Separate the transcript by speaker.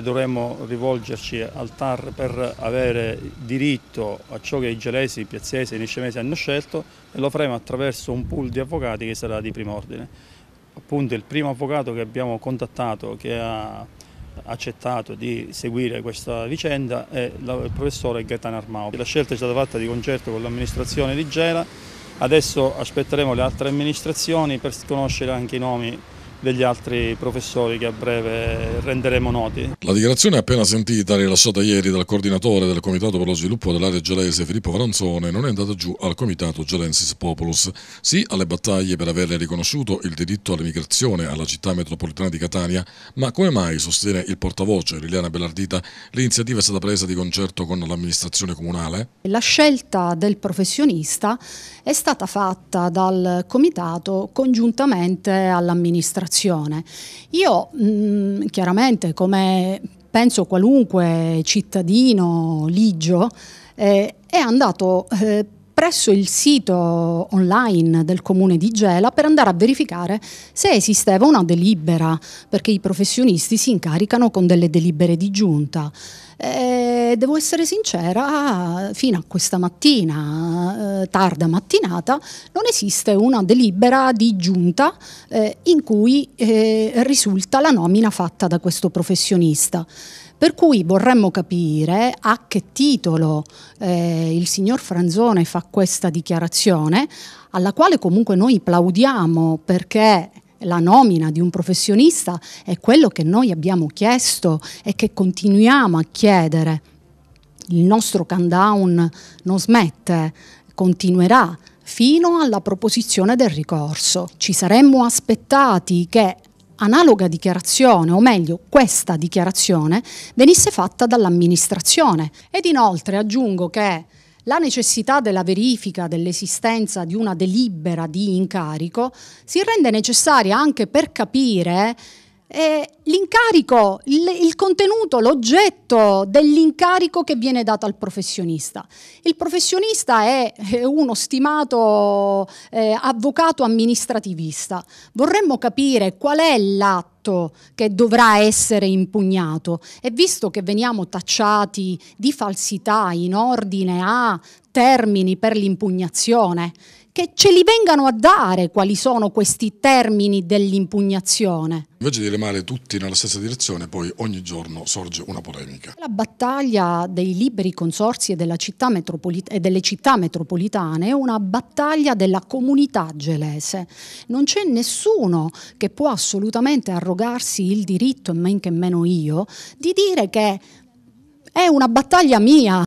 Speaker 1: dovremmo rivolgerci al TAR per avere diritto a ciò che i gelesi, i piazzesi e i niscemesi hanno scelto e lo faremo attraverso un pool di avvocati che sarà di primo ordine. Appunto il primo avvocato che abbiamo contattato, che ha accettato di seguire questa vicenda è il professore Gaetano Armao. La scelta è stata fatta di concerto con l'amministrazione di Gela, adesso aspetteremo le altre amministrazioni per conoscere anche i nomi degli altri professori che a breve renderemo noti.
Speaker 2: La dichiarazione appena sentita, rilasciata ieri dal coordinatore del Comitato per lo Sviluppo dell'Area Gelese Filippo Franzone, non è andata giù al Comitato Gelensis Populus. Sì alle battaglie per aver riconosciuto il diritto all'emigrazione alla città metropolitana di Catania, ma come mai, sostiene il portavoce Liliana Bellardita, l'iniziativa è stata presa di concerto con l'amministrazione comunale?
Speaker 3: La scelta del professionista è stata fatta dal Comitato congiuntamente all'amministrazione situazione. Io mh, mm, chiaramente come penso qualunque cittadino ligio eh, è andato eh, presso il sito online del comune di Gela per andare a verificare se esisteva una delibera, perché i professionisti si incaricano con delle delibere di giunta. E eh, devo essere sincera, fino a questa mattina, eh, tarda mattinata, non esiste una delibera di giunta eh, in cui eh, risulta la nomina fatta da questo professionista. Per cui vorremmo capire a che titolo eh, il signor Franzone fa questa dichiarazione, alla quale comunque noi plaudiamo perché la nomina di un professionista è quello che noi abbiamo chiesto e che continuiamo a chiedere. Il nostro countdown non smette, continuerà fino alla proposizione del ricorso. Ci saremmo aspettati che analoga dichiarazione, o meglio questa dichiarazione, venisse fatta dall'amministrazione. Ed inoltre aggiungo che la necessità della verifica dell'esistenza di una delibera di incarico si rende necessaria anche per capire eh, l'incarico, il, il contenuto, l'oggetto dell'incarico che viene dato al professionista. Il professionista è, uno stimato eh, avvocato amministrativista. Vorremmo capire qual è l'atto che dovrà essere impugnato e visto che veniamo tacciati di falsità in ordine a termini per l'impugnazione che ce li vengano a dare quali sono questi termini dell'impugnazione.
Speaker 2: Invece di remare tutti nella stessa direzione, poi ogni giorno sorge una polemica.
Speaker 3: La battaglia dei liberi consorsi e, città e delle città metropolitane è una battaglia della comunità gelese. Non c'è nessuno che può assolutamente arrogarsi il diritto, e men che meno io, di dire che è una battaglia mia.